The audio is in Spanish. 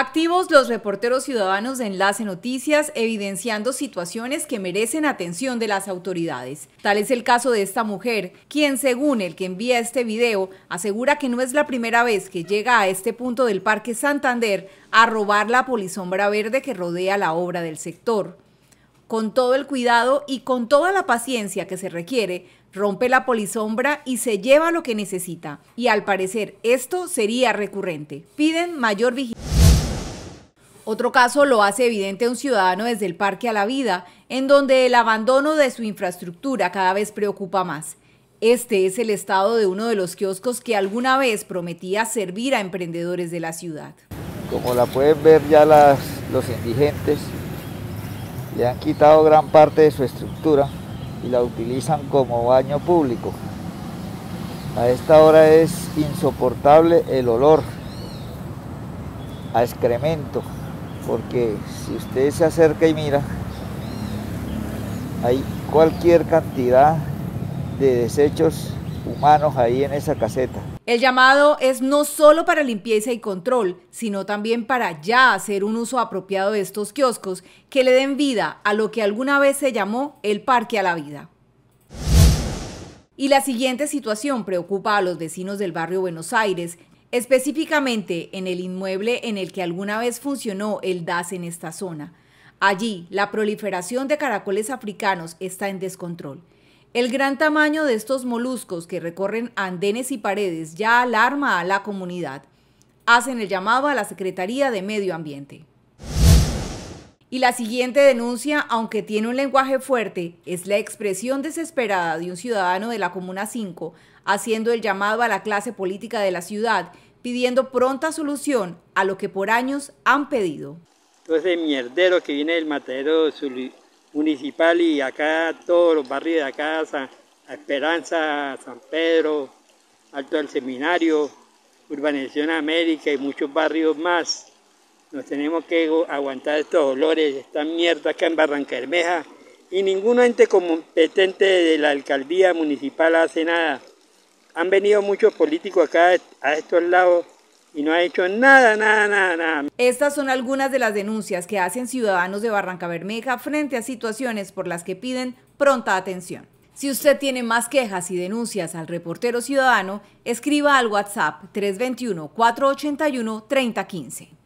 Activos los reporteros ciudadanos de Enlace Noticias evidenciando situaciones que merecen atención de las autoridades. Tal es el caso de esta mujer, quien según el que envía este video, asegura que no es la primera vez que llega a este punto del Parque Santander a robar la polisombra verde que rodea la obra del sector. Con todo el cuidado y con toda la paciencia que se requiere, rompe la polisombra y se lleva lo que necesita. Y al parecer esto sería recurrente. Piden mayor vigilancia. Otro caso lo hace evidente un ciudadano desde el Parque a la Vida, en donde el abandono de su infraestructura cada vez preocupa más. Este es el estado de uno de los kioscos que alguna vez prometía servir a emprendedores de la ciudad. Como la pueden ver ya los indigentes, le han quitado gran parte de su estructura y la utilizan como baño público. A esta hora es insoportable el olor a excremento porque si usted se acerca y mira, hay cualquier cantidad de desechos humanos ahí en esa caseta. El llamado es no solo para limpieza y control, sino también para ya hacer un uso apropiado de estos kioscos que le den vida a lo que alguna vez se llamó el parque a la vida. Y la siguiente situación preocupa a los vecinos del barrio Buenos Aires, específicamente en el inmueble en el que alguna vez funcionó el DAS en esta zona. Allí, la proliferación de caracoles africanos está en descontrol. El gran tamaño de estos moluscos que recorren andenes y paredes ya alarma a la comunidad. Hacen el llamado a la Secretaría de Medio Ambiente. Y la siguiente denuncia, aunque tiene un lenguaje fuerte, es la expresión desesperada de un ciudadano de la Comuna 5, haciendo el llamado a la clase política de la ciudad, pidiendo pronta solución a lo que por años han pedido. ese mierdero que viene del matadero municipal y acá todos los barrios de acá, a Esperanza, San Pedro, Alto del Seminario, Urbanización América y muchos barrios más nos tenemos que aguantar estos olores, esta mierda acá en Barranca Bermeja. Y ningún ente competente de la alcaldía municipal hace nada. Han venido muchos políticos acá a estos lados y no ha hecho nada, nada, nada, nada. Estas son algunas de las denuncias que hacen ciudadanos de Barranca Bermeja frente a situaciones por las que piden pronta atención. Si usted tiene más quejas y denuncias al reportero ciudadano, escriba al WhatsApp 321-481-3015.